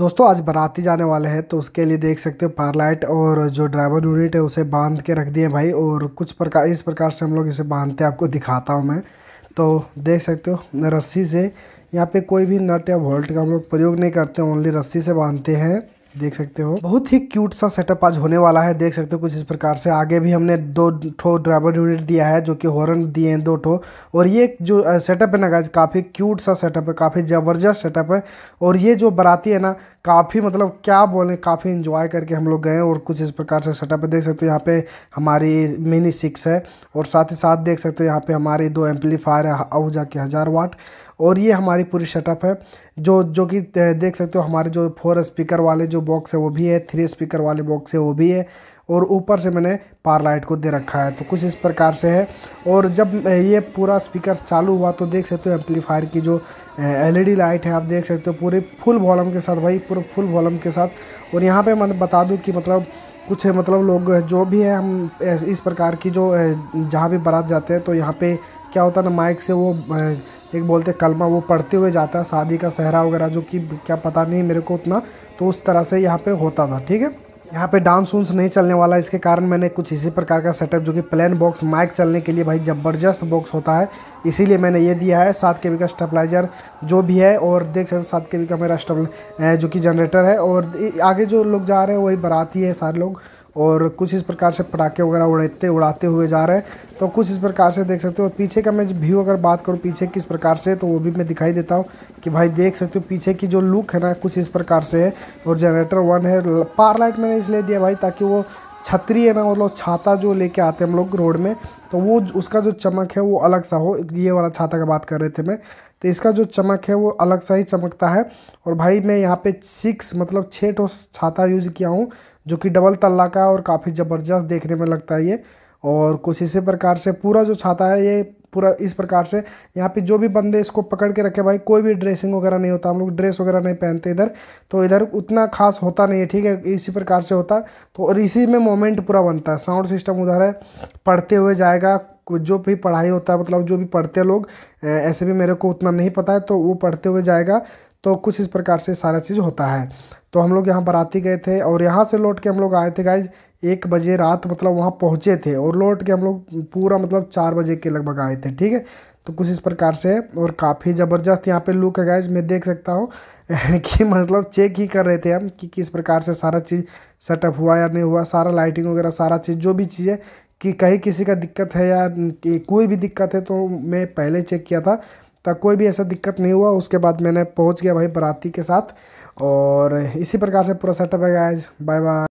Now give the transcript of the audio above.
दोस्तों आज बाराती जाने वाले हैं तो उसके लिए देख सकते हो पारलाइट और जो ड्राइवर यूनिट है उसे बांध के रख दिए भाई और कुछ प्रकार इस प्रकार से हम लोग इसे बांधते हैं आपको दिखाता हूँ मैं तो देख सकते हो रस्सी से यहाँ पे कोई भी नट या वोल्ट का हम लोग प्रयोग नहीं करते ओनली रस्सी से बांधते हैं देख सकते हो बहुत ही क्यूट सा सेटअप आज होने वाला है देख सकते हो कुछ इस प्रकार से आगे भी हमने दो ठो ड्राइवर यूनिट दिया है जो कि हॉर्न दिए हैं दो ठो और ये जो सेटअप है ना गाइज काफ़ी क्यूट सा सेटअप है काफ़ी ज़बरदस्त सेटअप है और ये जो बराती है ना काफ़ी मतलब क्या बोलें काफ़ी इन्जॉय करके हम लोग गए और कुछ इस प्रकार से सेटअप है देख सकते हो यहाँ पे हमारी मिनी सिक्स है और साथ ही साथ देख सकते हो यहाँ पे हमारी दो एम्पलीफायर है आहूजा के हज़ार वाट और ये हमारी पूरी सेटअप है जो जो कि देख सकते हो हमारे जो फोर स्पीकर वाले जो जो बॉक्स है वो भी है थ्री स्पीकर वाले बॉक्स है वो भी है और ऊपर से मैंने पार लाइट को दे रखा है तो कुछ इस प्रकार से है और जब ये पूरा स्पीकर चालू हुआ तो देख सकते हो एम्पलीफायर की जो एलईडी लाइट e है आप देख सकते हो पूरे फुल वॉलम के साथ भाई पूरे फुल वॉलम के साथ और यहाँ पे मैं बता दूँ कि मतलब कुछ है मतलब लोग जो भी हैं हम इस प्रकार की जो जहाँ भी बारात जाते हैं तो यहाँ पे क्या होता है ना माइक से वो एक बोलते कलमा वो पढ़ते हुए जाता है शादी का सहरा वगैरह जो कि क्या पता नहीं मेरे को उतना तो उस तरह से यहाँ पे होता था ठीक है यहाँ पे डांस उन्स नहीं चलने वाला इसके कारण मैंने कुछ इसी प्रकार का सेटअप जो कि प्लेन बॉक्स माइक चलने के लिए भाई ज़बरदस्त बॉक्स होता है इसीलिए मैंने ये दिया है सात के का स्टेबलाइजर जो भी है और देख सकते हो सात के का मेरा स्टेबल जो कि जनरेटर है और आगे जो लोग जा रहे हैं वही बराती है सारे लोग और कुछ इस प्रकार से पटाखे वगैरह उड़ाते उड़ाते हुए जा रहे हैं तो कुछ इस प्रकार से देख सकते हो पीछे का मैं व्यू अगर बात करूँ पीछे किस प्रकार से तो वो भी मैं दिखाई देता हूँ कि भाई देख सकते हो पीछे की जो लुक है ना कुछ इस प्रकार से है और जनरेटर वन है पार लाइट मैंने इसलिए दिया भाई ताकि वो छतरी है ना मतलब छाता जो लेके आते हैं हम लोग रोड में तो वो उसका जो चमक है वो अलग सा हो ये वाला छाता का बात कर रहे थे मैं तो इसका जो चमक है वो अलग सा ही चमकता है और भाई मैं यहाँ पे सिक्स मतलब छः ठो छाता यूज किया हूँ जो कि डबल तल्ला का है और काफ़ी ज़बरदस्त देखने में लगता है ये और कुछ इसी प्रकार से पूरा जो छाता है ये पूरा इस प्रकार से यहाँ पे जो भी बंदे इसको पकड़ के रखे भाई कोई भी ड्रेसिंग वगैरह नहीं होता हम लोग ड्रेस वगैरह नहीं पहनते इधर तो इधर उतना खास होता नहीं है ठीक है इसी प्रकार से होता तो और इसी में मोमेंट पूरा बनता है साउंड सिस्टम उधर है पढ़ते हुए जाएगा जो भी पढ़ाई होता है मतलब जो भी पढ़ते हैं लोग ऐसे भी मेरे को उतना नहीं पता है तो वो पढ़ते हुए जाएगा तो कुछ इस प्रकार से सारा चीज़ होता है तो हम लोग यहाँ आते गए थे और यहाँ से लौट के हम लोग आए थे गाइज एक बजे रात मतलब वहाँ पहुँचे थे और लौट के हम लोग पूरा मतलब चार बजे के लगभग आए थे ठीक है तो कुछ इस प्रकार से और काफ़ी ज़बरदस्त यहाँ पे लुक है गाइज मैं देख सकता हूँ कि मतलब चेक ही कर रहे थे हम कि किस प्रकार से सारा चीज़ सेटअप हुआ या नहीं हुआ सारा लाइटिंग वगैरह सारा चीज़ जो भी है कि कहीं किसी का दिक्कत है या कोई भी दिक्कत है तो मैं पहले चेक किया था तक कोई भी ऐसा दिक्कत नहीं हुआ उसके बाद मैंने पहुंच गया भाई बराती के साथ और इसी प्रकार से पूरा सेटअप है गाइज बाय बाय